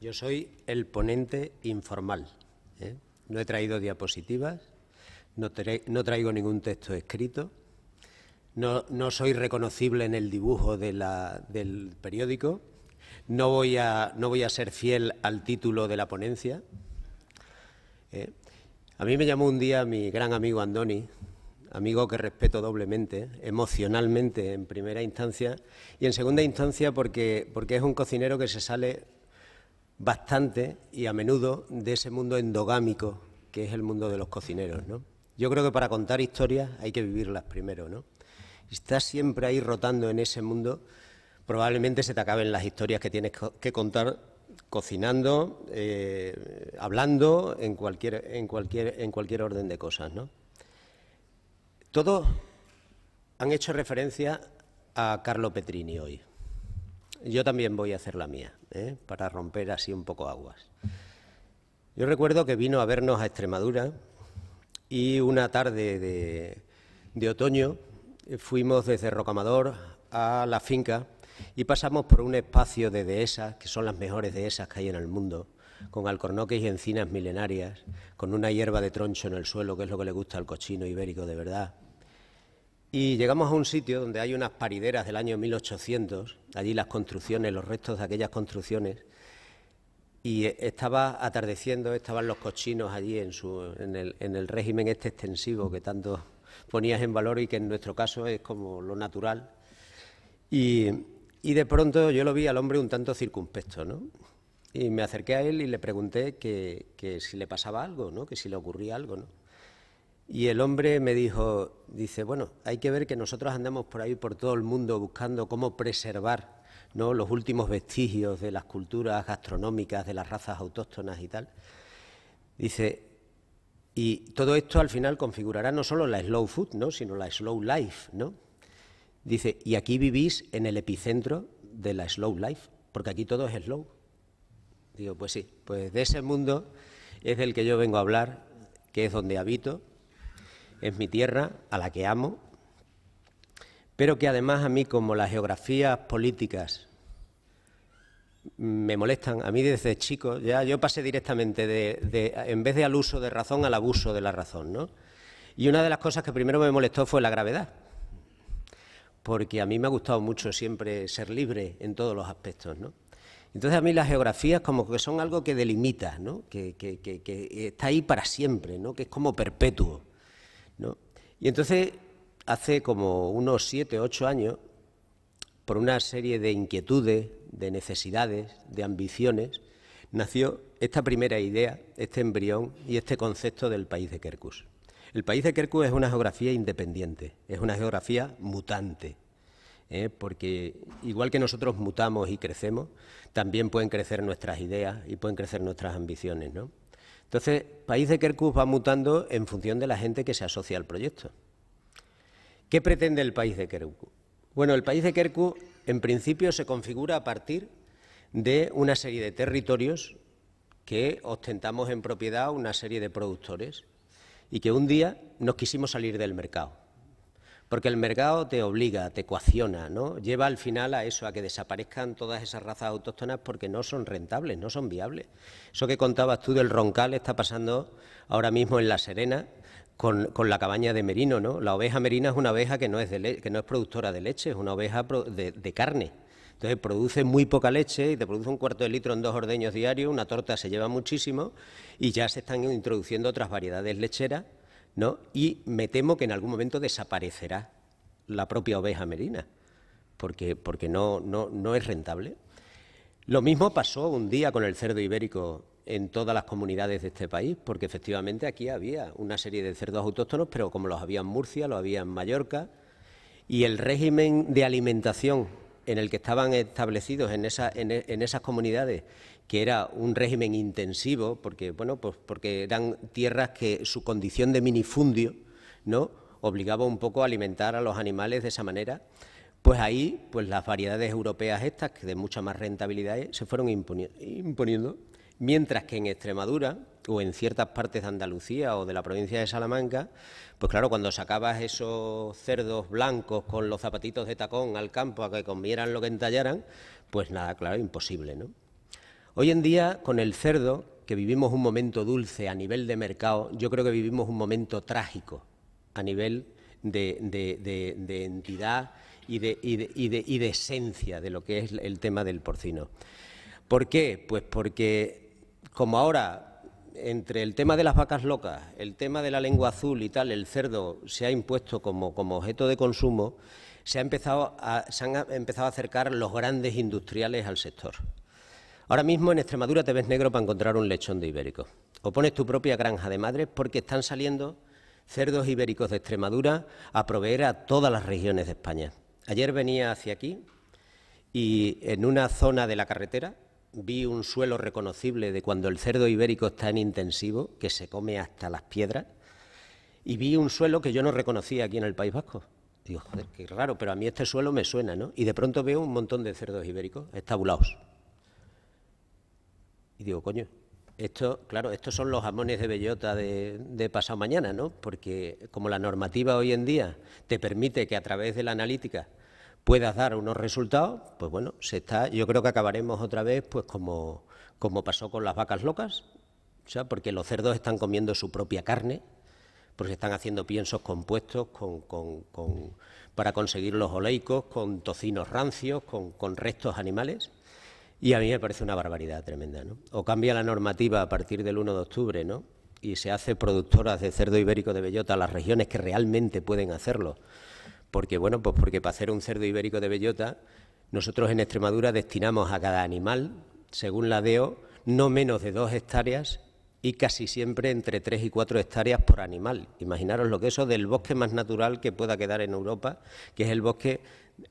Yo soy el ponente informal. ¿eh? No he traído diapositivas, no, traigo ningún texto escrito, no, soy reconocible en el dibujo del periódico, no voy, a, ser fiel al título de la ponencia. ¿eh? A mí me llamó un día mi gran amigo Andoni, amigo que respeto doblemente, emocionalmente en primera instancia, y en segunda instancia porque, porque es un cocinero que se sale bastante y a menudo de ese mundo endogámico que es el mundo de los cocineros. ¿no? Yo creo que para contar historias hay que vivirlas primero. ¿no? Estás siempre ahí rotando en ese mundo, probablemente se te acaben las historias que tienes que contar cocinando, eh, hablando, en cualquier, en, cualquier, en cualquier orden de cosas. ¿no? Todos han hecho referencia a Carlo Petrini hoy. Yo también voy a hacer la mía, ¿eh? para romper así un poco aguas. Yo recuerdo que vino a vernos a Extremadura y una tarde de, de otoño fuimos desde Rocamador a la finca y pasamos por un espacio de dehesas, que son las mejores dehesas que hay en el mundo, con alcornoques y encinas milenarias, con una hierba de troncho en el suelo, que es lo que le gusta al cochino ibérico de verdad, y llegamos a un sitio donde hay unas parideras del año 1800, allí las construcciones, los restos de aquellas construcciones, y e, estaba atardeciendo, estaban los cochinos allí en, su, el, régimen este extensivo que tanto ponías en valor y que en nuestro caso es como lo natural. Y, de pronto yo lo vi al hombre un tanto circunspecto, ¿no? Y me acerqué a él y le pregunté que, que si le pasaba algo, ¿no? Que si le ocurría algo, ¿no? Y el hombre me dijo, dice, bueno, hay que ver que nosotros andamos por ahí, por todo el mundo, buscando cómo preservar los últimos vestigios de las culturas gastronómicas, de las razas autóctonas y tal. Dice, y todo esto al final configurará no solo la slow food, ¿no? sino la slow life. ¿no? Dice, y aquí vivís en el epicentro de la slow life, porque aquí todo es slow. Digo, pues sí, pues de ese mundo es del que yo vengo a hablar, que es donde habito es mi tierra, a la que amo, pero que además a mí, como las geografías políticas me molestan, a mí desde chico, ya yo pasé directamente de, en vez de al uso de razón, al abuso de la razón, ¿no? Y una de las cosas que primero me molestó fue la gravedad, porque a mí me ha gustado mucho siempre ser libre en todos los aspectos, ¿no? Entonces a mí las geografías como que son algo que delimita, ¿no? que, que, está ahí para siempre, ¿no? que es como perpetuo. Y entonces, hace como unos siete, ocho años, por una serie de inquietudes, de necesidades, de ambiciones, nació esta primera idea, este embrión y este concepto del país de Kerkus. El país de Kerkus es una geografía independiente, es una geografía mutante, ¿eh? porque igual que nosotros mutamos y crecemos, también pueden crecer nuestras ideas y pueden crecer nuestras ambiciones. ¿no? Entonces, País de Kerkus va mutando en función de la gente que se asocia al proyecto. ¿Qué pretende el País de Kerkus? Bueno, el País de Kerkus en principio se configura a partir de una serie de territorios que ostentamos en propiedad una serie de productores y que un día nos quisimos salir del mercado. Porque el mercado te obliga, te coacciona, ¿no? Lleva al final a eso, a que desaparezcan todas esas razas autóctonas porque no son rentables, no son viables. Eso que contabas tú del roncal está pasando ahora mismo en La Serena, con, la cabaña de merino, ¿no? La oveja merina es una oveja que no es, que no es productora de leche, es una oveja de, de, carne. Entonces produce muy poca leche y te produce un cuarto de litro en dos ordeños diarios, una torta se lleva muchísimo y ya se están introduciendo otras variedades lecheras ¿no? Y me temo que en algún momento desaparecerá la propia oveja merina, porque, porque no, no, no es rentable. Lo mismo pasó un día con el cerdo ibérico en todas las comunidades de este país, porque efectivamente aquí había una serie de cerdos autóctonos, pero como los había en Murcia, los había en Mallorca, y el régimen de alimentación en el que estaban establecidos en, esas comunidades, que era un régimen intensivo, porque, bueno, pues porque eran tierras que su condición de minifundio ¿no? obligaba un poco a alimentar a los animales de esa manera, pues ahí pues las variedades europeas estas, que de mucha más rentabilidad, se fueron imponiendo Mientras que en Extremadura o en ciertas partes de Andalucía o de la provincia de Salamanca, pues claro, cuando sacabas esos cerdos blancos con los zapatitos de tacón al campo a que comieran lo que entallaran, pues nada, claro, imposible, ¿no? Hoy en día, con el cerdo, que vivimos un momento dulce a nivel de mercado, yo creo que vivimos un momento trágico a nivel de, entidad y de, y de esencia de lo que es el tema del porcino. ¿Por qué? Pues porque como ahora, entre el tema de las vacas locas, el tema de la lengua azul y tal, el cerdo se ha impuesto como, objeto de consumo, se, se han empezado a acercar los grandes industriales al sector. Ahora mismo en Extremadura te ves negro para encontrar un lechón de ibérico. O pones tu propia granja de madres porque están saliendo cerdos ibéricos de Extremadura a proveer a todas las regiones de España. Ayer venía hacia aquí y en una zona de la carretera vi un suelo reconocible de cuando el cerdo ibérico está en intensivo, que se come hasta las piedras, y vi un suelo que yo no reconocía aquí en el País Vasco. Digo, joder, qué raro, pero a mí este suelo me suena, ¿no? Y de pronto veo un montón de cerdos ibéricos estabulados. Y digo, coño, esto, claro, estos son los jamones de bellota de, de pasado mañana, ¿no? Porque como la normativa hoy en día te permite que a través de la analítica puedas dar unos resultados, pues bueno, se está, yo creo que acabaremos otra vez pues como, como pasó con las vacas locas, o sea, porque los cerdos están comiendo su propia carne, porque están haciendo piensos compuestos con, con, para conseguir los oleicos, con tocinos rancios, con, restos animales. Y a mí me parece una barbaridad tremenda. O cambia la normativa a partir del 1 de octubre ¿no? y se hace productoras de cerdo ibérico de bellota las regiones que realmente pueden hacerlo porque, bueno, pues porque para hacer un cerdo ibérico de bellota, nosotros en Extremadura destinamos a cada animal, según la DEO, no menos de dos hectáreas y casi siempre entre tres y cuatro hectáreas por animal. Imaginaros lo que eso del bosque más natural que pueda quedar en Europa, que es el bosque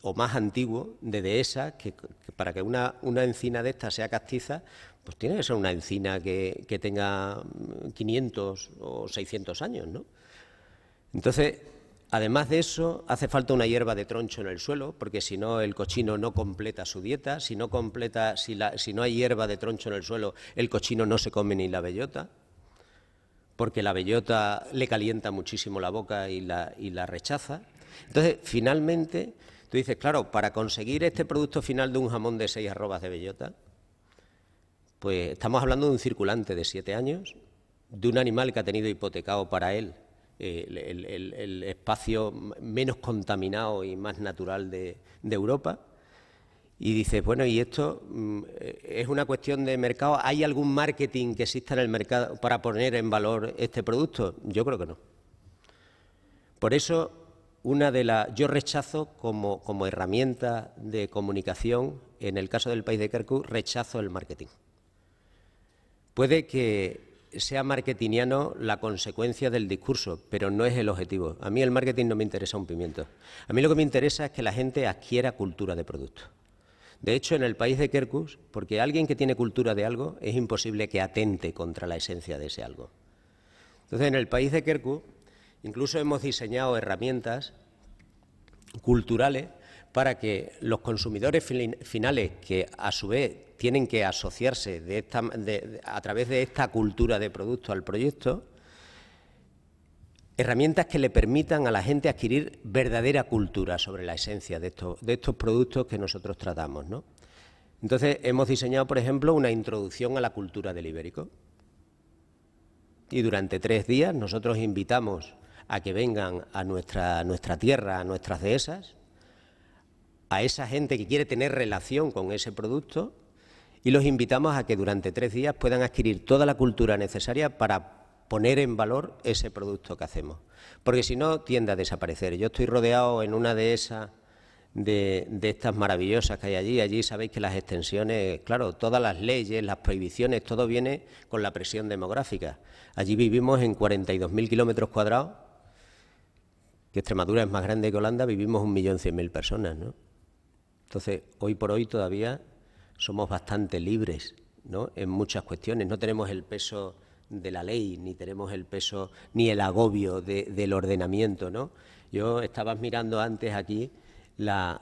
o más antiguo de dehesa, que, para que una, encina de esta sea castiza, pues tiene que ser una encina que, que tenga 500 o 600 años, ¿no? Entonces, Además de eso, hace falta una hierba de troncho en el suelo, porque si no, el cochino no completa su dieta. Si no, hay hierba de troncho en el suelo, el cochino no se come ni la bellota, porque la bellota le calienta muchísimo la boca y la, y la rechaza. Entonces, finalmente, tú dices, claro, para conseguir este producto final de un jamón de seis arrobas de bellota, pues estamos hablando de un circulante de siete años, de un animal que ha tenido hipotecado para él eh, el, espacio menos contaminado y más natural de, Europa. Y dices, bueno, ¿y esto mm, eh, es una cuestión de mercado? ¿Hay algún marketing que exista en el mercado para poner en valor este producto? Yo creo que no. Por eso, una de las, yo rechazo como, herramienta de comunicación, en el caso del país de Kerku, rechazo el marketing. Puede que sea marketingiano la consecuencia del discurso, pero no es el objetivo. A mí el marketing no me interesa un pimiento. A mí lo que me interesa es que la gente adquiera cultura de producto. De hecho, en el país de Kerkus, porque alguien que tiene cultura de algo es imposible que atente contra la esencia de ese algo. Entonces, en el país de Kerkus, incluso hemos diseñado herramientas culturales para que los consumidores finales, que a su vez tienen que asociarse a través de esta cultura de producto al proyecto, herramientas que le permitan a la gente adquirir verdadera cultura sobre la esencia de estos, productos que nosotros tratamos. Entonces, hemos diseñado, por ejemplo, una introducción a la cultura del ibérico. Y durante tres días nosotros invitamos a que vengan a nuestra tierra, a nuestras dehesas, a esa gente que quiere tener relación con ese producto y los invitamos a que durante tres días puedan adquirir toda la cultura necesaria para poner en valor ese producto que hacemos. Porque si no, tiende a desaparecer. Yo estoy rodeado en una de esas, de, estas maravillosas que hay allí. Allí sabéis que las extensiones, claro, todas las leyes, las prohibiciones, todo viene con la presión demográfica. Allí vivimos en 42.000 kilómetros cuadrados, que Extremadura es más grande que Holanda, vivimos 1.100.000 personas, ¿no? Entonces, hoy por hoy todavía somos bastante libres ¿no? en muchas cuestiones. No tenemos el peso de la ley, ni tenemos el peso, ni el agobio del ordenamiento. ¿no? Yo estaba mirando antes aquí la,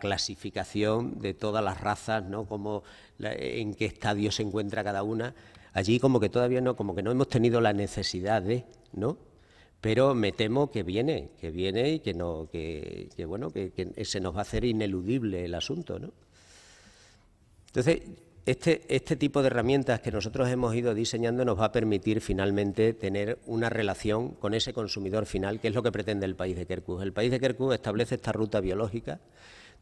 clasificación de todas las razas, ¿no? Como en qué estadio se encuentra cada una. Allí como que todavía no, como que no hemos tenido la necesidad de, ¿no? pero me temo que viene, que viene y que no, que, bueno, que, se nos va a hacer ineludible el asunto, ¿no? Entonces, este, este, tipo de herramientas que nosotros hemos ido diseñando nos va a permitir finalmente tener una relación con ese consumidor final, que es lo que pretende el país de Kerkus. El país de Kerkus establece esta ruta biológica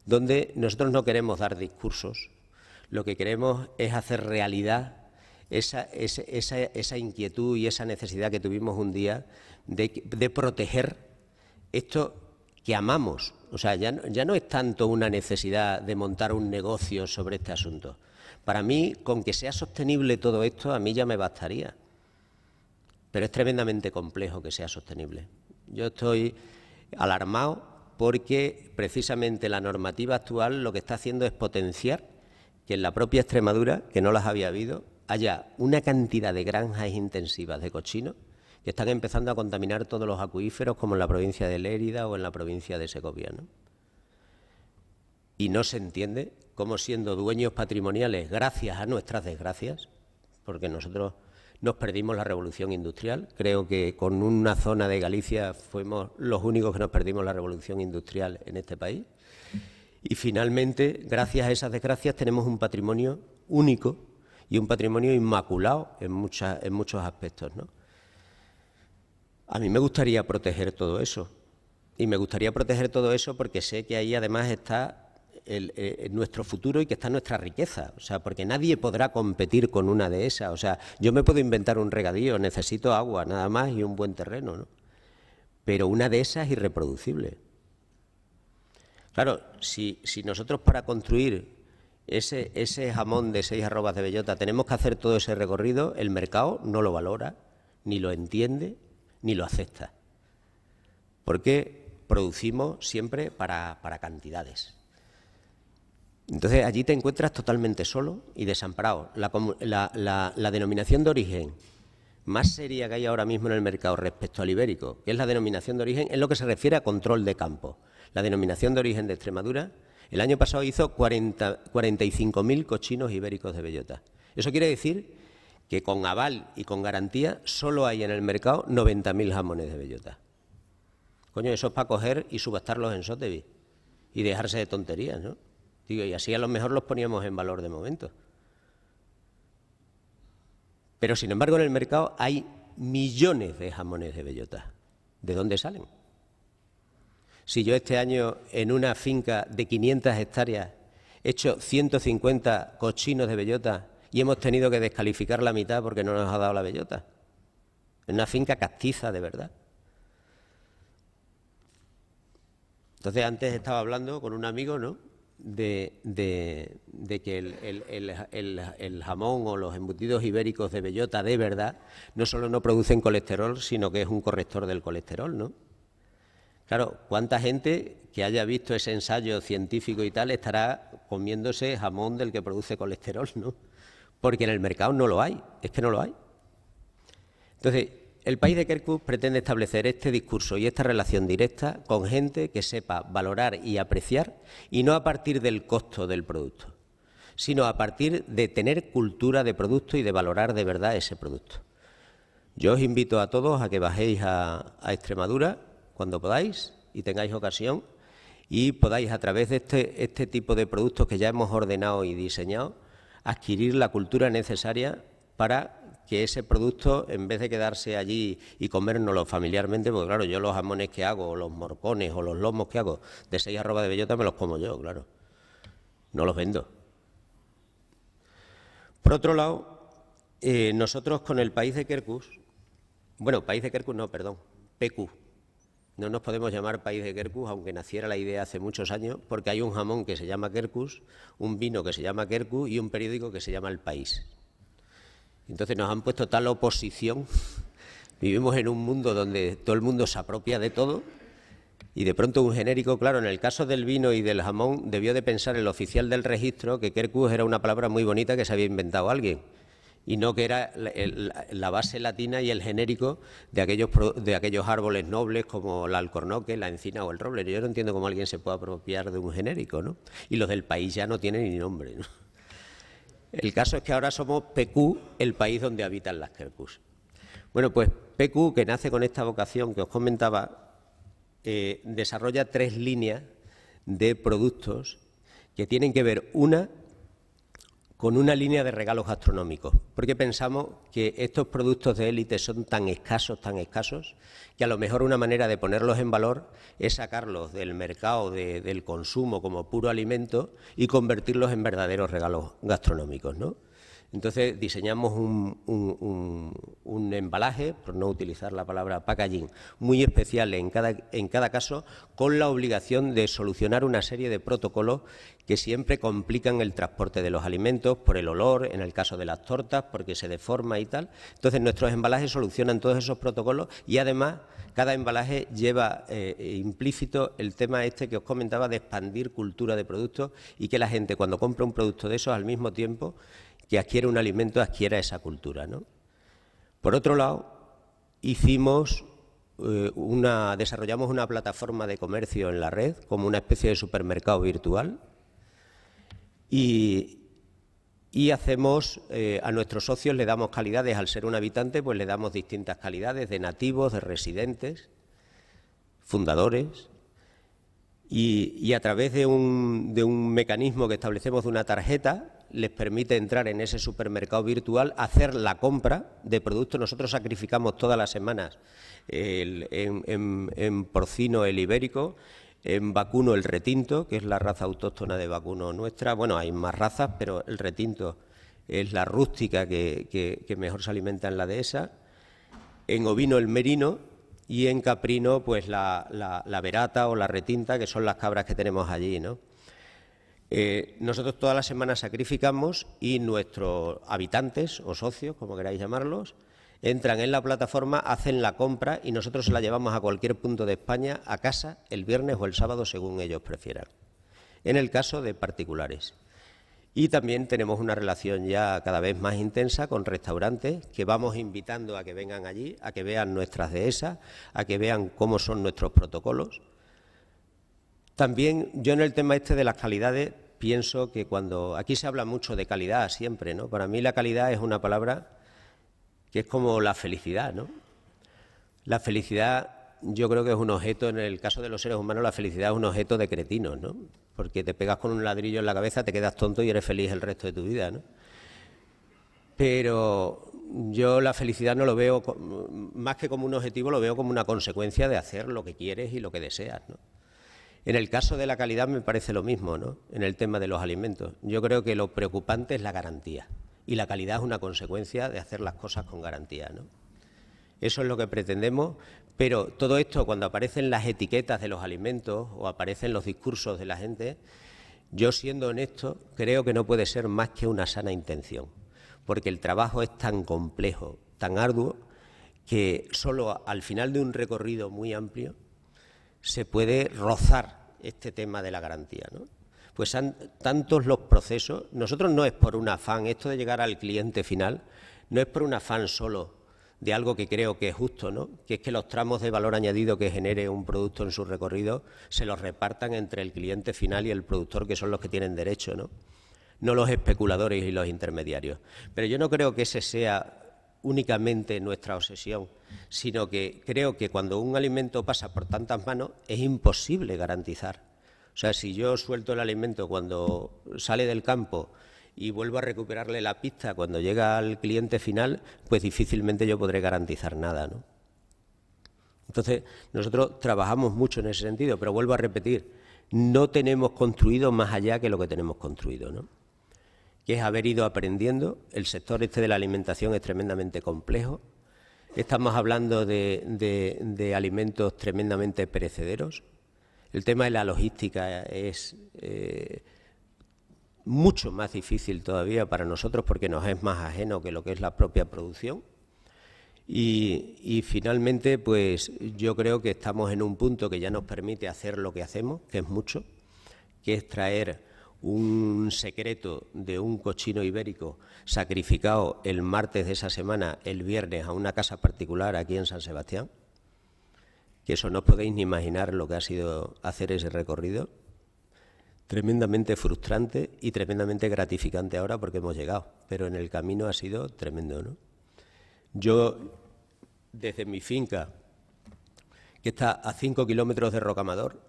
donde nosotros no queremos dar discursos, lo que queremos es hacer realidad esa, esa, esa inquietud y esa necesidad que tuvimos un día de, de proteger esto que amamos, o sea, ya no, ya no es tanto una necesidad de montar un negocio sobre este asunto. Para mí, con que sea sostenible todo esto, a mí ya me bastaría. Pero es tremendamente complejo que sea sostenible. Yo estoy alarmado porque precisamente la normativa actual lo que está haciendo es potenciar que en la propia Extremadura, que no las había habido, haya una cantidad de granjas intensivas de cochino que están empezando a contaminar todos los acuíferos, como en la provincia de Lérida o en la provincia de Segovia. ¿no? Y no se entiende cómo siendo dueños patrimoniales, gracias a nuestras desgracias, porque nosotros nos perdimos la revolución industrial, creo que con una zona de Galicia fuimos los únicos que nos perdimos la revolución industrial en este país. Y finalmente, gracias a esas desgracias, tenemos un patrimonio único y un patrimonio inmaculado en, en muchos aspectos. ¿no? A mí me gustaría proteger todo eso. Y me gustaría proteger todo eso porque sé que ahí además está eh, eh, nuestro futuro y que está nuestra riqueza. O sea, porque nadie podrá competir con una de esas. O sea, yo me puedo inventar un regadío, necesito agua nada más y un buen terreno, ¿no? Pero una de esas es irreproducible. Claro, si, nosotros para construir ese, ese jamón de seis arrobas de bellota tenemos que hacer todo ese recorrido, el mercado no lo valora, ni lo entiende, ni lo acepta. Porque producimos siempre para, para cantidades. Entonces allí te encuentras totalmente solo y desamparado. La, la, denominación de origen más seria que hay ahora mismo en el mercado respecto al ibérico, que es la denominación de origen, es lo que se refiere a control de campo. La denominación de origen de Extremadura el año pasado hizo 45.000 cochinos ibéricos de bellota. Eso quiere decir que con aval y con garantía solo hay en el mercado 90.000 jamones de bellota. Coño, eso es para coger y subastarlos en Sotheby's y dejarse de tonterías, ¿no? Digo, y así a lo mejor los poníamos en valor de momento. Pero sin embargo en el mercado hay millones de jamones de bellota. ¿De dónde salen? Si yo este año en una finca de 500 hectáreas he hecho 150 cochinos de bellota y hemos tenido que descalificar la mitad porque no nos ha dado la bellota. Es una finca castiza, de verdad. Entonces, antes estaba hablando con un amigo, ¿no? De, que el, el, jamón o los embutidos ibéricos de bellota de verdad no solo no producen colesterol, sino que es un corrector del colesterol, ¿no? Claro, ¿cuánta gente que haya visto ese ensayo científico y tal estará comiéndose jamón del que produce colesterol, ¿no? porque en el mercado no lo hay, es que no lo hay. Entonces, el país de Kerkhoff pretende establecer este discurso y esta relación directa con gente que sepa valorar y apreciar, y no a partir del costo del producto, sino a partir de tener cultura de producto y de valorar de verdad ese producto. Yo os invito a todos a que bajéis a, a Extremadura cuando podáis y tengáis ocasión y podáis a través de este, este tipo de productos que ya hemos ordenado y diseñado, adquirir la cultura necesaria para que ese producto, en vez de quedarse allí y comérnoslo familiarmente, porque claro, yo los jamones que hago, los morcones o los lomos que hago de seis arrobas de bellota me los como yo, claro. No los vendo. Por otro lado, eh, nosotros con el país de Kerkus, bueno, país de Kerkus, no, perdón, PQ, no nos podemos llamar país de Kerkus, aunque naciera la idea hace muchos años, porque hay un jamón que se llama Kerkus, un vino que se llama Kerkus y un periódico que se llama El País. Entonces nos han puesto tal oposición. Vivimos en un mundo donde todo el mundo se apropia de todo y de pronto un genérico, claro, en el caso del vino y del jamón, debió de pensar el oficial del registro que Kerkus era una palabra muy bonita que se había inventado alguien y no que era la, base latina y el genérico de aquellos, de aquellos árboles nobles como el alcornoque, la encina o el roble. Yo no entiendo cómo alguien se puede apropiar de un genérico, ¿no? Y los del país ya no tienen ni nombre, El caso es que ahora somos PQ, el país donde habitan las Kerkus. Bueno, pues PQ, que nace con esta vocación que os comentaba, eh, desarrolla tres líneas de productos que tienen que ver, una, con una línea de regalos gastronómicos, porque pensamos que estos productos de élite son tan escasos, tan escasos, que a lo mejor una manera de ponerlos en valor es sacarlos del mercado del consumo como puro alimento y convertirlos en verdaderos regalos gastronómicos, ¿no? Entonces diseñamos un, embalaje, por no utilizar la palabra packaging, muy especial en cada, en cada caso, con la obligación de solucionar una serie de protocolos que siempre complican el transporte de los alimentos por el olor, en el caso de las tortas, porque se deforma y tal. Entonces nuestros embalajes solucionan todos esos protocolos y además cada embalaje lleva eh, implícito el tema este que os comentaba de expandir cultura de productos y que la gente cuando compra un producto de esos al mismo tiempo que adquiere un alimento adquiera esa cultura. Por otro lado, hicimos eh, una, desarrollamos una plataforma de comercio en la red, como una especie de supermercado virtual, y, hacemos, eh, a nuestros socios le damos calidades, al ser un habitante, pues le damos distintas calidades de nativos, de residentes, fundadores, y, a través de un, de un mecanismo que establecemos de una tarjeta, les permite entrar en ese supermercado virtual, hacer la compra de productos. Nosotros sacrificamos todas las semanas en, porcino el ibérico, en vacuno el retinto, que es la raza autóctona de vacuno nuestra. Bueno, hay más razas, pero el retinto es la rústica que, mejor se alimenta en la dehesa. En ovino el merino, y en caprino, pues la, la, verata o la retinta, que son las cabras que tenemos allí, ¿no? Eh, nosotros todas las semanas sacrificamos y nuestros habitantes o socios, como queráis llamarlos, entran en la plataforma, hacen la compra y nosotros se la llevamos a cualquier punto de España, a casa, el viernes o el sábado, según ellos prefieran, en el caso de particulares. Y también tenemos una relación ya cada vez más intensa con restaurantes que vamos invitando a que vengan allí, a que vean nuestras dehesas, a que vean cómo son nuestros protocolos también yo en el tema este de las calidades pienso que cuando aquí se habla mucho de calidad siempre, ¿no? Para mí la calidad es una palabra que es como la felicidad, ¿no? La felicidad yo creo que es un objeto, en el caso de los seres humanos, la felicidad es un objeto de cretinos, ¿no? Porque te pegas con un ladrillo en la cabeza, te quedas tonto y eres feliz el resto de tu vida, ¿no? Pero yo la felicidad no lo veo, más que como un objetivo, lo veo como una consecuencia de hacer lo que quieres y lo que deseas, ¿no? En el caso de la calidad me parece lo mismo, ¿no? En el tema de los alimentos. Yo creo que lo preocupante es la garantía y la calidad es una consecuencia de hacer las cosas con garantía, ¿no? Eso es lo que pretendemos, pero todo esto cuando aparecen las etiquetas de los alimentos o aparecen los discursos de la gente, yo siendo honesto creo que no puede ser más que una sana intención, porque el trabajo es tan complejo, tan arduo, que solo al final de un recorrido muy amplio se puede rozar este tema de la garantía. ¿no? Pues han tantos los procesos, nosotros no es por un afán, esto de llegar al cliente final, no es por un afán solo de algo que creo que es justo, ¿no? que es que los tramos de valor añadido que genere un producto en su recorrido se los repartan entre el cliente final y el productor, que son los que tienen derecho, ¿no? no los especuladores y los intermediarios. Pero yo no creo que ese sea únicamente nuestra obsesión, sino que creo que cuando un alimento pasa por tantas manos es imposible garantizar. O sea, si yo suelto el alimento cuando sale del campo y vuelvo a recuperarle la pista cuando llega al cliente final, pues difícilmente yo podré garantizar nada, ¿no? Entonces, nosotros trabajamos mucho en ese sentido, pero vuelvo a repetir, no tenemos construido más allá que lo que tenemos construido, ¿no? que es haber ido aprendiendo. El sector este de la alimentación es tremendamente complejo. Estamos hablando de, alimentos tremendamente perecederos. El tema de la logística es eh, mucho más difícil todavía para nosotros porque nos es más ajeno que lo que es la propia producción. Y, y, finalmente, pues yo creo que estamos en un punto que ya nos permite hacer lo que hacemos, que es mucho, que es traer un secreto de un cochino ibérico sacrificado el martes de esa semana, el viernes, a una casa particular aquí en San Sebastián? Que eso no os podéis ni imaginar lo que ha sido hacer ese recorrido. Tremendamente frustrante y tremendamente gratificante ahora porque hemos llegado, pero en el camino ha sido tremendo, ¿no? Yo, desde mi finca, que está a cinco kilómetros de Rocamador,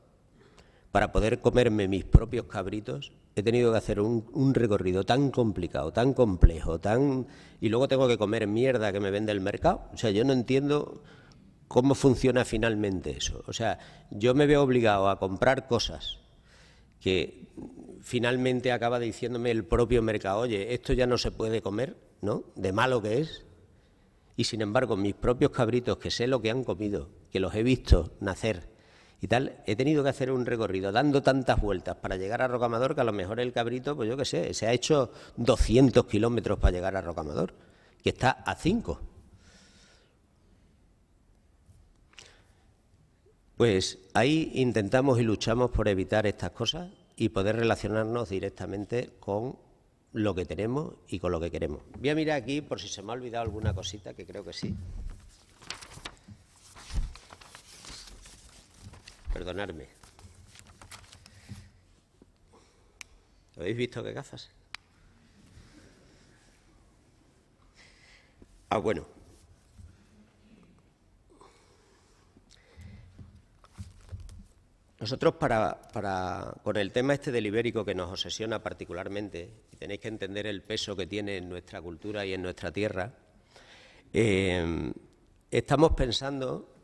para poder comerme mis propios cabritos, he tenido que hacer un, recorrido tan complicado, tan complejo, tan y luego tengo que comer mierda que me vende el mercado. O sea, yo no entiendo cómo funciona finalmente eso. O sea, yo me veo obligado a comprar cosas que finalmente acaba diciéndome el propio mercado, oye, esto ya no se puede comer, ¿no? De malo que es. Y sin embargo, mis propios cabritos, que sé lo que han comido, que los he visto nacer, y tal, he tenido que hacer un recorrido dando tantas vueltas para llegar a Rocamador que a lo mejor el cabrito, pues yo qué sé, se ha hecho 200 kilómetros para llegar a Rocamador, que está a 5. Pues ahí intentamos y luchamos por evitar estas cosas y poder relacionarnos directamente con lo que tenemos y con lo que queremos. Voy a mirar aquí por si se me ha olvidado alguna cosita, que creo que sí. Perdonadme. ¿Habéis visto que cazas? Ah, bueno. Nosotros para, para, con el tema este del ibérico que nos obsesiona particularmente, y tenéis que entender el peso que tiene en nuestra cultura y en nuestra tierra, eh, estamos pensando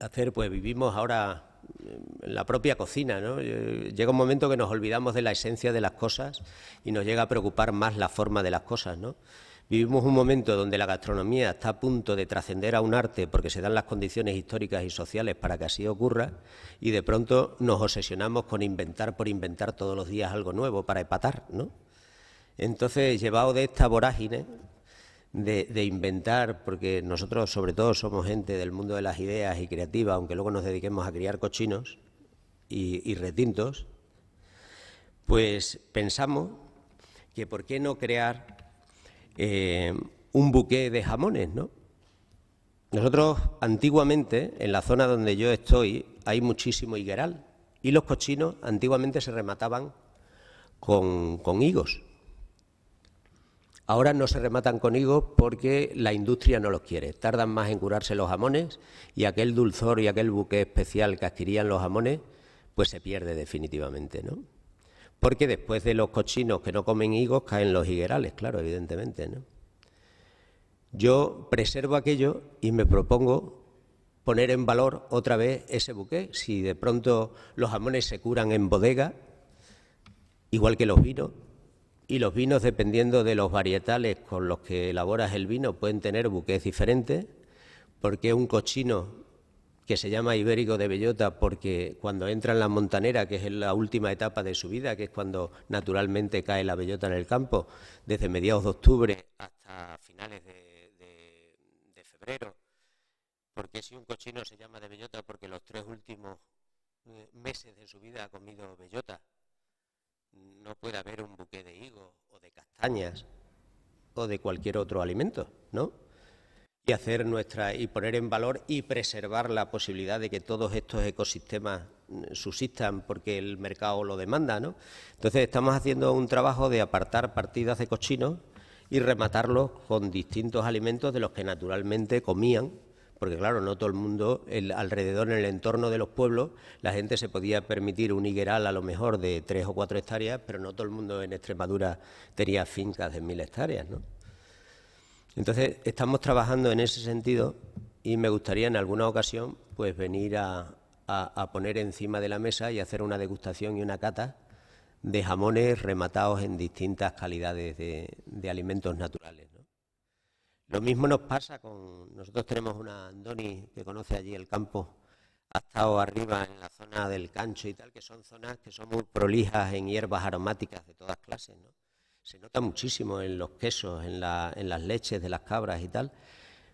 hacer, pues vivimos ahora eh, en la propia cocina, ¿no? Eh, llega un momento que nos olvidamos de la esencia de las cosas y nos llega a preocupar más la forma de las cosas, ¿no? Vivimos un momento donde la gastronomía está a punto de trascender a un arte porque se dan las condiciones históricas y sociales para que así ocurra y de pronto nos obsesionamos con inventar por inventar todos los días algo nuevo para empatar, ¿no? Entonces, llevado de esta vorágine, de, inventar, porque nosotros sobre todo somos gente del mundo de las ideas y creativa, aunque luego nos dediquemos a criar cochinos y, y retintos, pues pensamos que por qué no crear eh, un buque de jamones, ¿no? Nosotros antiguamente, en la zona donde yo estoy, hay muchísimo higueral y los cochinos antiguamente se remataban con, con higos. Ahora no se rematan con higos porque la industria no los quiere. Tardan más en curarse los jamones y aquel dulzor y aquel buque especial que adquirían los jamones, pues se pierde definitivamente, ¿no? Porque después de los cochinos que no comen higos caen los higuerales, claro, evidentemente, ¿no? Yo preservo aquello y me propongo poner en valor otra vez ese buque. Si de pronto los jamones se curan en bodega, igual que los vinos, y los vinos, dependiendo de los varietales con los que elaboras el vino, pueden tener buques diferentes, porque un cochino que se llama ibérico de bellota porque cuando entra en la montanera, que es la última etapa de su vida, que es cuando naturalmente cae la bellota en el campo, desde mediados de octubre hasta finales de, de febrero, porque si un cochino se llama de bellota porque los tres últimos eh, meses de su vida ha comido bellota, no puede haber un buque de higo o de castañas o de cualquier otro alimento, ¿no? Y hacer nuestra y poner en valor y preservar la posibilidad de que todos estos ecosistemas mm, subsistan porque el mercado lo demanda, ¿no? Entonces estamos haciendo un trabajo de apartar partidas de cochinos y rematarlos con distintos alimentos de los que naturalmente comían porque claro, no todo el mundo, alrededor, en el entorno de los pueblos, la gente se podía permitir un higueral a lo mejor de tres o cuatro hectáreas, pero no todo el mundo en Extremadura tenía fincas de mil hectáreas, ¿no? Entonces, estamos trabajando en ese sentido y me gustaría en alguna ocasión pues venir a, poner encima de la mesa y hacer una degustación y una cata de jamones rematados en distintas calidades de alimentos naturales. Lo mismo nos pasa con. Nosotros tenemos una Andoni que conoce allí el campo, ha estado arriba en la zona del cancho y tal, que son zonas que son muy prolijas en hierbas aromáticas de todas clases, ¿no? Se nota muchísimo en los quesos, en, la, en las leches de las cabras y tal.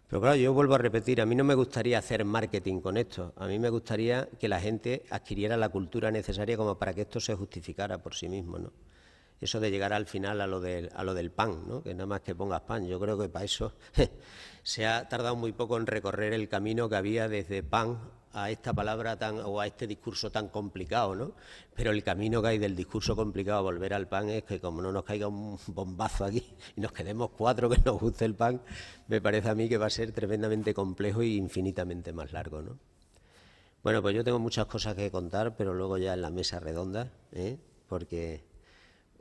Pero claro, yo vuelvo a repetir, a mí no me gustaría hacer marketing con esto, a mí me gustaría que la gente adquiriera la cultura necesaria como para que esto se justificara por sí mismo, ¿no? eso de llegar al final a lo del, a lo del pan, ¿no? que nada más que pongas pan. Yo creo que para eso se ha tardado muy poco en recorrer el camino que había desde pan a esta palabra tan o a este discurso tan complicado, ¿no? Pero el camino que hay del discurso complicado a volver al pan es que como no nos caiga un bombazo aquí y nos quedemos cuatro que nos guste el pan, me parece a mí que va a ser tremendamente complejo y e infinitamente más largo, ¿no? Bueno, pues yo tengo muchas cosas que contar, pero luego ya en la mesa redonda, ¿eh? porque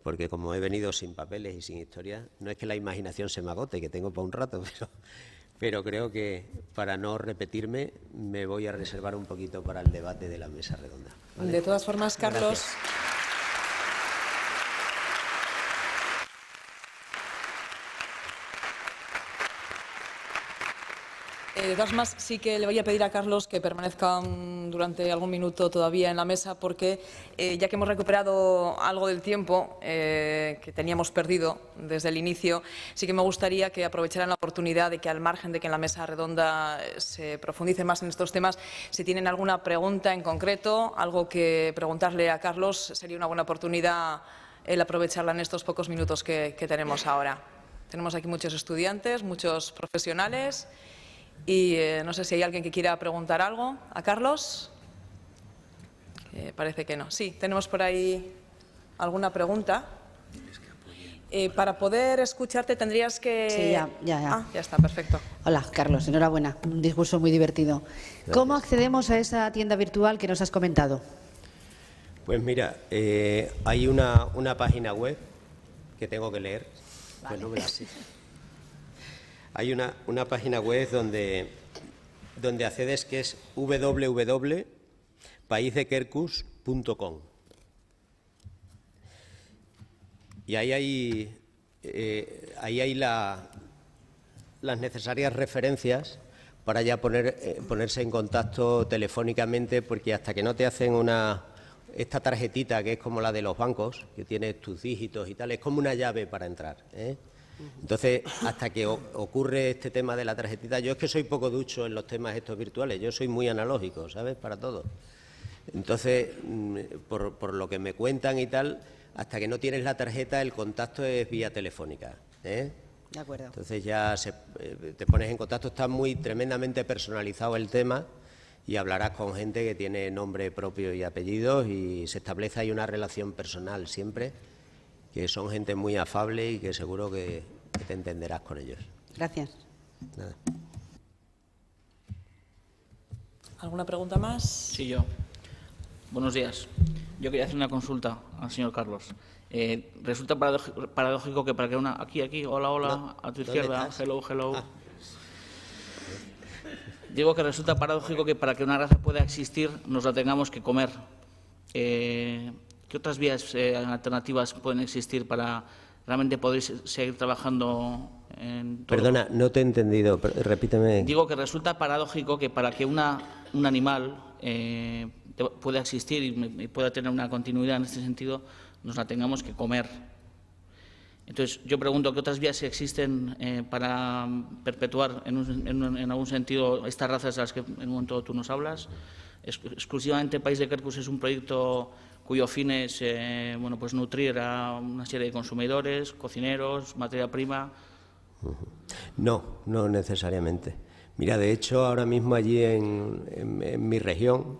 porque como he venido sin papeles y sin historia, no es que la imaginación se me agote, que tengo para un rato, pero, creo que para no repetirme me voy a reservar un poquito para el debate de la mesa redonda. De todas formas, Carlos. Eh, de más, sí que le voy a pedir a Carlos que permanezca durante algún minuto todavía en la mesa, porque eh, ya que hemos recuperado algo del tiempo eh, que teníamos perdido desde el inicio, sí que me gustaría que aprovecharan la oportunidad de que, al margen de que en la mesa redonda se profundice más en estos temas, si tienen alguna pregunta en concreto, algo que preguntarle a Carlos, sería una buena oportunidad el aprovecharla en estos pocos minutos que tenemos ahora. Tenemos aquí muchos estudiantes, muchos profesionales. Y eh, no sé si hay alguien que quiera preguntar algo a Carlos. Eh, parece que no. Sí, tenemos por ahí alguna pregunta. Eh, para poder escucharte tendrías que... Sí, ya, ya, ya. Ah, ya está, perfecto. Hola, Carlos, enhorabuena. Un discurso muy divertido. ¿Cómo accedemos a esa tienda virtual que nos has comentado? Pues mira, hay una, página web que tengo que leer. Vale. Pues Hay una, una página web donde, accedes que es www.paisdekerkus.com Y ahí hay, eh, ahí hay las necesarias referencias para ya poner, eh, ponerse en contacto telefónicamente, porque hasta que no te hacen una esta tarjetita que es como la de los bancos, que tiene tus dígitos y tal, es como una llave para entrar. ¿eh? Entonces, hasta que ocurre este tema de la tarjetita, yo es que soy poco ducho en los temas estos virtuales, yo soy muy analógico, ¿sabes? Para todo. Entonces, mm, por, lo que me cuentan y tal, hasta que no tienes la tarjeta, el contacto es vía telefónica. ¿eh? De acuerdo. Entonces ya se, eh, te pones en contacto, está muy tremendamente personalizado el tema y hablarás con gente que tiene nombre propio y apellidos y se establece ahí una relación personal siempre que son gente muy afable y que seguro que, te entenderás con ellos. Gracias. ¿Alguna pregunta más? Sí, yo. Buenos días. Yo quería hacer una consulta al señor Carlos. Eh, resulta paradójico que para que una... Aquí, aquí, hola, hola, a tu izquierda, hello, hello. Ah. Digo que resulta paradójico que para que una raza pueda existir nos la tengamos que comer. Eh, ¿Qué otras vías eh, alternativas pueden existir para realmente poder seguir trabajando en todo? Perdona, no te he entendido, repíteme. Digo que resulta paradójico que para que una, un animal eh, pueda existir y, pueda tener una continuidad en este sentido, nos la tengamos que comer. Entonces, yo pregunto qué otras vías existen eh, para perpetuar en, un, en, algún sentido estas razas de las que en un momento tú nos hablas. exclusivamente País de Kerkus es un proyecto cuyo fin es eh, bueno, pues nutrir a una serie de consumidores, cocineros, materia prima. No, no necesariamente. Mira, de hecho, ahora mismo allí en, mi región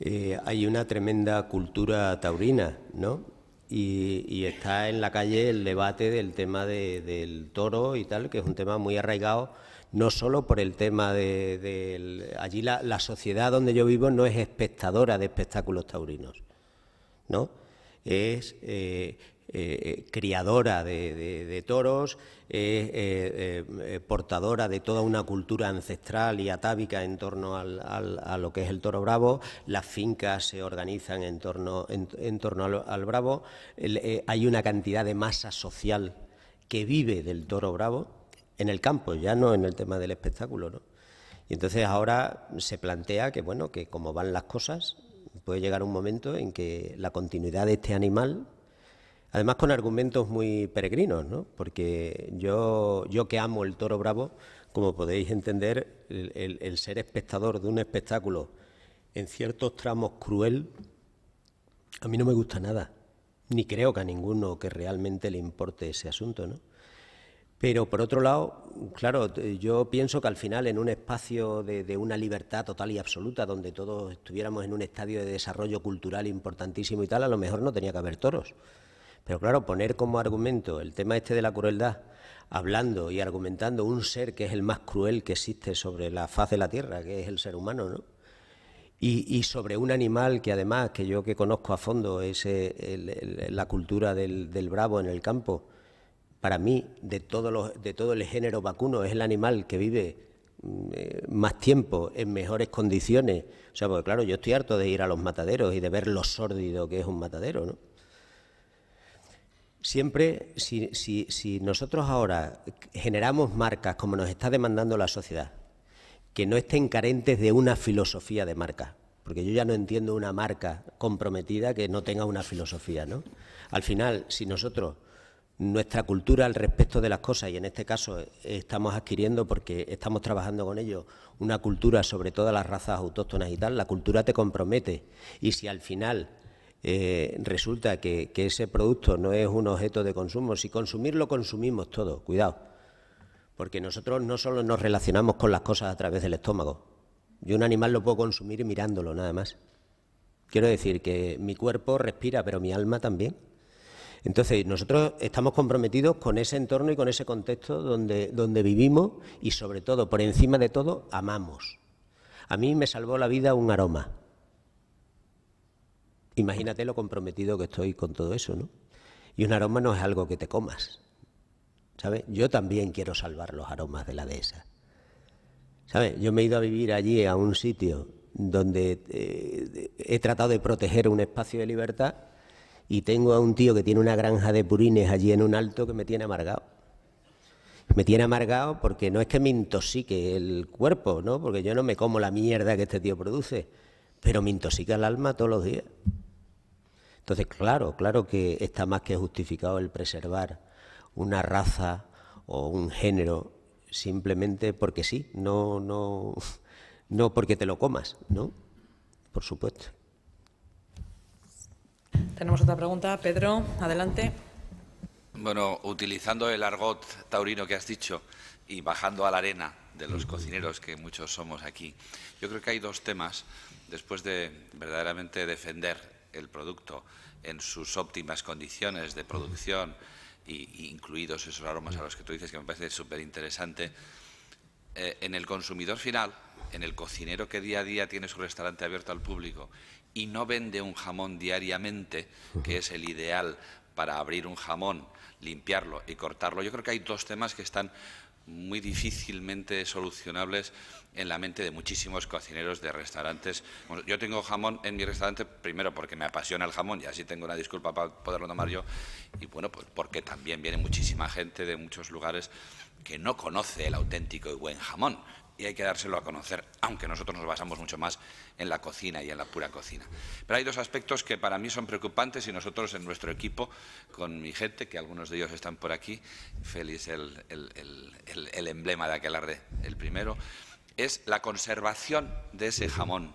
eh, hay una tremenda cultura taurina, ¿no? Y, está en la calle el debate del tema del toro y tal, que es un tema muy arraigado, no solo por el tema de... allí la sociedad donde yo vivo no es espectadora de espectáculos taurinos ¿no? Es eh, eh, criadora de, toros, es eh, portadora de toda una cultura ancestral y atávica en torno al, a lo que es el toro bravo, las fincas se organizan en torno, en, torno al, bravo, hay una cantidad de masa social que vive del toro bravo en el campo, ya no en el tema del espectáculo, Y entonces ahora se plantea que, bueno, que como van las cosas, Puede llegar un momento en que la continuidad de este animal, además con argumentos muy peregrinos, ¿no? porque yo, yo que amo el toro bravo, como podéis entender, el, el ser espectador de un espectáculo en ciertos tramos cruel, a mí no me gusta nada, ni creo que a ninguno que realmente le importe ese asunto, ¿no? Pero por otro lado, claro, yo pienso que al final en un espacio de, una libertad total y absoluta, donde todos estuviéramos en un estadio de desarrollo cultural importantísimo y tal, a lo mejor no tenía que haber toros. Pero claro, poner como argumento el tema este de la crueldad, hablando y argumentando un ser que es el más cruel que existe sobre la faz de la Tierra, que es el ser humano, ¿no? Y, sobre un animal que además, que yo que conozco a fondo, es eh, la cultura del, bravo en el campo, para mí, de todo, los, de el género vacuno, es el animal que vive mm, eh, más tiempo, en mejores condiciones. O sea, porque claro, yo estoy harto de ir a los mataderos y de ver lo sórdido que es un matadero, ¿no? Siempre, si, si, si nosotros ahora generamos marcas como nos está demandando la sociedad, que no estén carentes de una filosofía de marca, porque yo ya no entiendo una marca comprometida que no tenga una filosofía, ¿no? Al final, si nosotros nuestra cultura al respecto de las cosas, y en este caso eh, estamos adquiriendo, porque estamos trabajando con ellos, una cultura sobre todas las razas autóctonas y tal, la cultura te compromete. Y si al final eh, resulta que, que, ese producto no es un objeto de consumo, si consumirlo consumimos todo, cuidado, porque nosotros no solo nos relacionamos con las cosas a través del estómago, yo un animal lo puedo consumir mirándolo nada más. Quiero decir que mi cuerpo respira, pero mi alma también. Entonces, nosotros estamos comprometidos con ese entorno y con ese contexto donde, vivimos y, sobre todo, por encima de todo, amamos. A mí me salvó la vida un aroma. Imagínate lo comprometido que estoy con todo eso, ¿no? Y un aroma no es algo que te comas, ¿sabes? Yo también quiero salvar los aromas de la dehesa. ¿Sabes? Yo me he ido a vivir allí a un sitio donde eh, he tratado de proteger un espacio de libertad y tengo a un tío que tiene una granja de purines allí en un alto que me tiene amargado. Me tiene amargado porque no es que me intoxique el cuerpo, ¿no? Porque yo no me como la mierda que este tío produce, pero me intoxica el alma todos los días. Entonces, claro, claro que está más que justificado el preservar una raza o un género simplemente porque sí, no, no, no porque te lo comas, ¿no? Por supuesto. Tenemos otra pregunta. Pedro, adelante. Bueno, utilizando el argot taurino que has dicho y bajando a la arena de los cocineros que muchos somos aquí, yo creo que hay dos temas, después de verdaderamente defender el producto en sus óptimas condiciones de producción y, incluidos esos aromas a los que tú dices, que me parece súper interesante, eh, en el consumidor final, en el cocinero que día a día tiene su restaurante abierto al público y no vende un jamón diariamente, que es el ideal para abrir un jamón, limpiarlo y cortarlo, yo creo que hay dos temas que están muy difícilmente solucionables en la mente de muchísimos cocineros de restaurantes. Yo tengo jamón en mi restaurante, primero porque me apasiona el jamón y así tengo una disculpa para poderlo tomar yo, y bueno, pues porque también viene muchísima gente de muchos lugares que no conoce el auténtico y buen jamón y hay que dárselo a conocer, aunque nosotros nos basamos mucho más en la cocina y en la pura cocina. Pero hay dos aspectos que para mí son preocupantes y nosotros en nuestro equipo, con mi gente, que algunos de ellos están por aquí, feliz el, emblema de aquel arde, el primero, es la conservación de ese jamón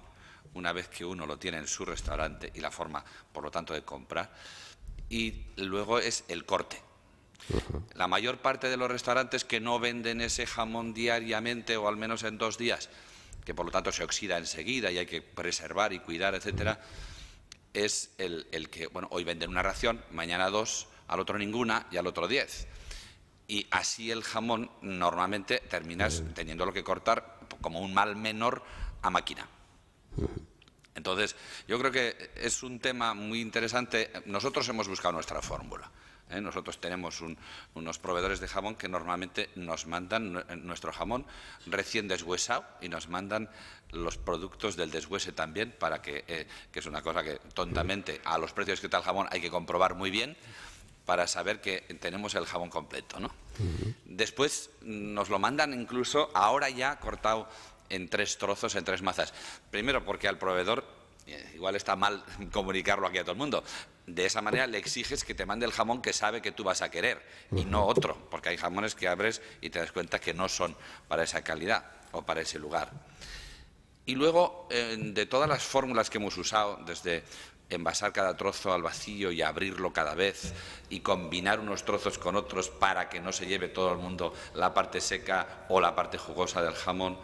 una vez que uno lo tiene en su restaurante y la forma, por lo tanto, de comprar. Y luego es el corte la mayor parte de los restaurantes que no venden ese jamón diariamente o al menos en dos días, que por lo tanto se oxida enseguida y hay que preservar y cuidar, etcétera, es el, que, hoy venden una ración, mañana dos, al otro ninguna y al otro diez. Y así el jamón normalmente terminas teniéndolo que cortar como un mal menor a máquina. Entonces, yo creo que es un tema muy interesante. Nosotros hemos buscado nuestra fórmula. ¿eh? Nosotros tenemos unos proveedores de jamón que normalmente nos mandan eh, nuestro jamón recién deshuesado y nos mandan los productos del deshuese también, para que, eh, que es una cosa que tontamente a los precios que está el jamón hay que comprobar muy bien para saber que tenemos el jabón completo. Después mm, nos lo mandan incluso ahora ya cortado en tres trozos, en tres mazas. Primero porque al proveedor igual está mal comunicarlo aquí a todo el mundo, de esa manera le exiges que te mande el jamón que sabe que tú vas a querer y no otro, porque hay jamones que abres y te das cuenta que no son para esa calidad o para ese lugar. Y luego, de todas las fórmulas que hemos usado, desde envasar cada trozo al vacío y abrirlo cada vez y combinar unos trozos con otros para que no se lleve todo el mundo la parte seca o la parte jugosa del jamón,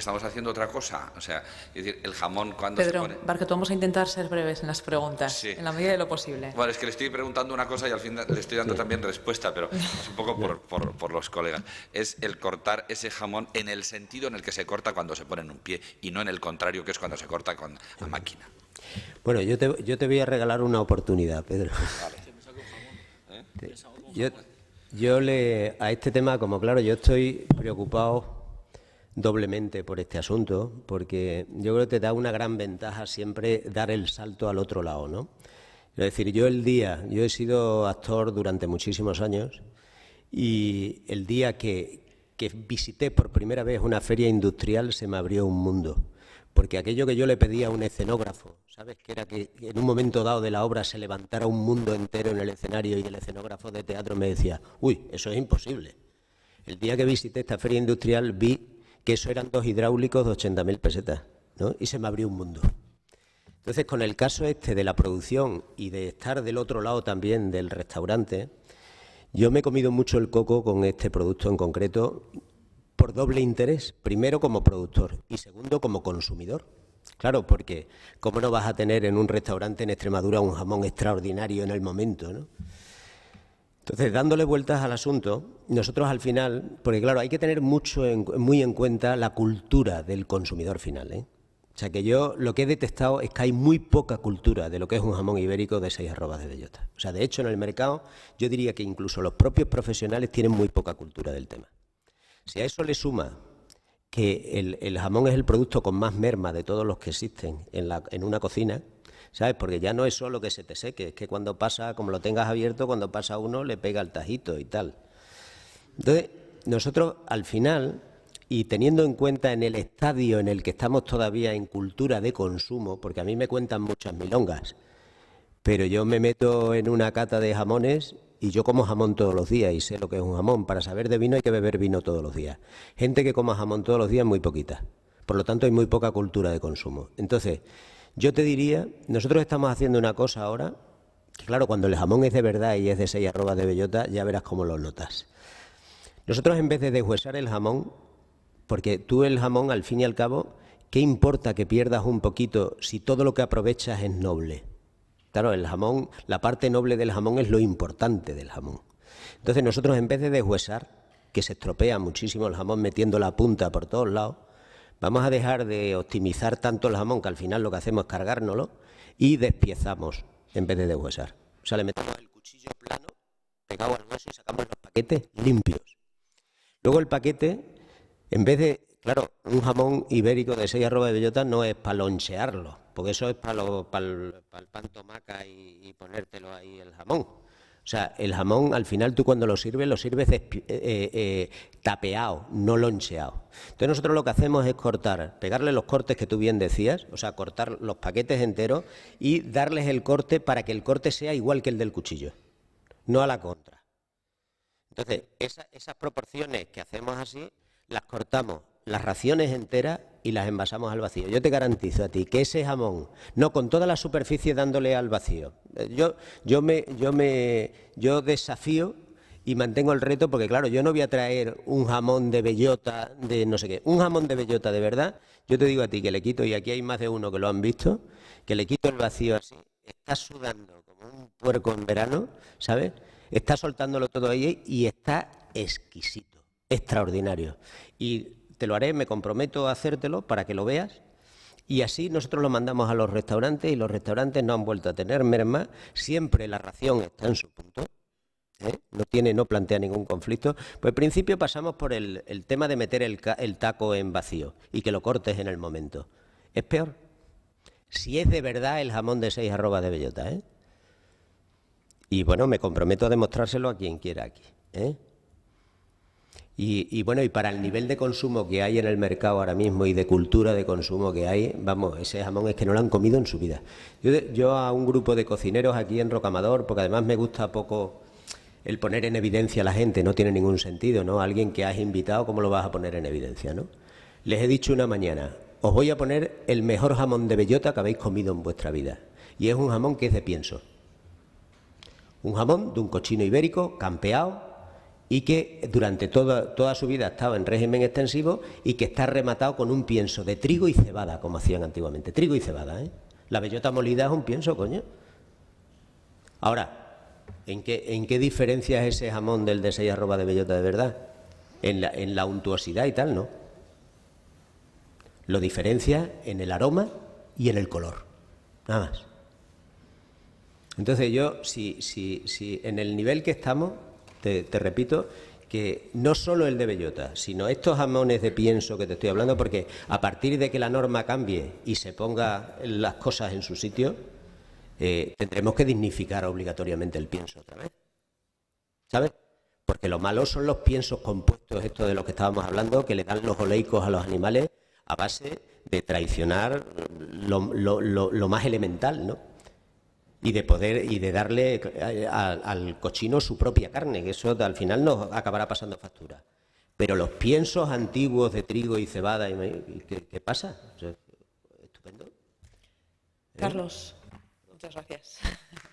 estamos haciendo otra cosa. O sea, es decir, el jamón cuando se pone... todos vamos a intentar ser breves en las preguntas, en la medida de lo posible. Bueno, es que le estoy preguntando una cosa y al final le estoy dando también respuesta, pero es un poco por, los colegas. Es el cortar ese jamón en el sentido en el que se corta cuando se pone en un pie y no en el contrario, que es cuando se corta con la máquina. Bueno, yo te, yo te voy a regalar una oportunidad, Pedro. ¿Eh? Yo, yo le, a este tema, como claro, yo estoy preocupado doblemente por este asunto, porque yo creo que te da una gran ventaja siempre dar el salto al otro lado, ¿no? Es decir, yo el día, yo he sido actor durante muchísimos años y el día que, que visité por primera vez una feria industrial se me abrió un mundo, porque aquello que yo le pedía a un escenógrafo, ¿sabes? Que era que en un momento dado de la obra se levantara un mundo entero en el escenario y el escenógrafo de teatro me decía, uy, eso es imposible. El día que visité esta feria industrial vi que eso eran dos hidráulicos de 80.000 pesetas, ¿no? Y se me abrió un mundo. Entonces, con el caso este de la producción y de estar del otro lado también del restaurante, yo me he comido mucho el coco con este producto en concreto por doble interés. Primero como productor y segundo como consumidor. Claro, porque ¿cómo no vas a tener en un restaurante en Extremadura un jamón extraordinario en el momento? ¿no? Entonces, dándole vueltas al asunto, nosotros al final, porque claro, hay que tener mucho muy en cuenta la cultura del consumidor final. ¿eh? O sea, que yo lo que he detectado es que hay muy poca cultura de lo que es un jamón ibérico de seis arrobas de bellota. O sea, de hecho, en el mercado yo diría que incluso los propios profesionales tienen muy poca cultura del tema. Si a eso le suma que el, jamón es el producto con más merma de todos los que existen en, en una cocina, ¿sabes? Porque ya no es solo que se te seque, es que cuando pasa, como lo tengas abierto, cuando pasa uno le pega el tajito y tal. Entonces, nosotros al final, y teniendo en cuenta en el estadio en el que estamos todavía en cultura de consumo, porque a mí me cuentan muchas milongas, pero yo me meto en una cata de jamones y yo como jamón todos los días y sé lo que es un jamón. Para saber de vino hay que beber vino todos los días. Gente que coma jamón todos los días muy poquita. Por lo tanto, hay muy poca cultura de consumo. Entonces, yo te diría, nosotros estamos haciendo una cosa ahora, que claro, cuando el jamón es de verdad y es de seis arrobas de bellota, ya verás cómo lo notas. Nosotros en vez de deshuesar el jamón, porque tú el jamón, al fin y al cabo, ¿qué importa que pierdas un poquito si todo lo que aprovechas es noble? Claro, el jamón, la parte noble del jamón es lo importante del jamón. Entonces nosotros en vez de deshuesar, que se estropea muchísimo el jamón metiendo la punta por todos lados, Vamos a dejar de optimizar tanto el jamón, que al final lo que hacemos es cargárnoslo, y despiezamos en vez de deshuesar. O sea, le metemos el cuchillo plano, pegado al hueso y sacamos los paquetes limpios. Luego el paquete, en vez de, claro, un jamón ibérico de 6 arrobas de bellota no es para lonchearlo, porque eso es para, el, pan tomaca y ponértelo ahí el jamón. O sea, el jamón al final tú cuando lo sirves, lo sirves eh, eh, eh, tapeado, no loncheado. Entonces nosotros lo que hacemos es cortar, pegarle los cortes que tú bien decías, o sea, cortar los paquetes enteros y darles el corte para que el corte sea igual que el del cuchillo, no a la contra. Entonces, esas proporciones que hacemos así, las cortamos las raciones enteras y las envasamos al vacío. Yo te garantizo a ti que ese jamón, no con toda la superficie dándole al vacío. Eh, yo, yo, me, yo, me, yo desafío y mantengo el reto porque, claro, yo no voy a traer un jamón de bellota de no sé qué. Un jamón de bellota de verdad, yo te digo a ti que le quito, y aquí hay más de uno que lo han visto, que le quito el vacío así. Está sudando como un puerco en verano, ¿sabes? Está soltándolo todo ahí y está exquisito, extraordinario. Y te lo haré, me comprometo a hacértelo para que lo veas. Y así nosotros lo mandamos a los restaurantes y los restaurantes no han vuelto a tener merma. Siempre la ración está en su punto. ¿eh? No tiene, no plantea ningún conflicto. Pues al principio pasamos por el, tema de meter el, el taco en vacío y que lo cortes en el momento. Es peor. Si es de verdad el jamón de seis arrobas de bellota, ¿eh? Y bueno, me comprometo a demostrárselo a quien quiera aquí. ¿eh? Y, bueno, y para el nivel de consumo que hay en el mercado ahora mismo y de cultura de consumo que hay, vamos, ese jamón es que no lo han comido en su vida. Yo, yo a un grupo de cocineros aquí en Rocamador, porque además me gusta poco el poner en evidencia a la gente, no tiene ningún sentido, ¿no? Alguien que has invitado, ¿cómo lo vas a poner en evidencia, no? Les he dicho una mañana, os voy a poner el mejor jamón de bellota que habéis comido en vuestra vida. Y es un jamón que es de pienso. Un jamón de un cochino ibérico, campeado, y que durante toda, su vida estaba en régimen extensivo y que está rematado con un pienso de trigo y cebada, como hacían antiguamente. Trigo y cebada, ¿eh? La bellota molida es un pienso, coño. Ahora, ¿en qué, en qué diferencia es ese jamón del de 6 arroba de bellota de verdad? En la, en la untuosidad y tal, ¿no? Lo diferencia en el aroma y en el color, nada más. Entonces yo, si, si, si en el nivel que estamos, te, repito, que no solo el de bellota, sino estos jamones de pienso que te estoy hablando, porque a partir de que la norma cambie y se ponga las cosas en su sitio, eh, tendremos que dignificar obligatoriamente el pienso otra vez. ¿Sabes? Porque lo malo son los piensos compuestos, esto de los que estábamos hablando, que le dan los oleicos a los animales a base de traicionar lo más elemental, ¿no? y de poder y de darle eh, al cochino su propia carne, que eso al final nos acabará pasando factura. Pero los piensos antiguos de trigo y cebada, ¿qué, pasa? estupendo. ¿Eh? Carlos, muchas gracias.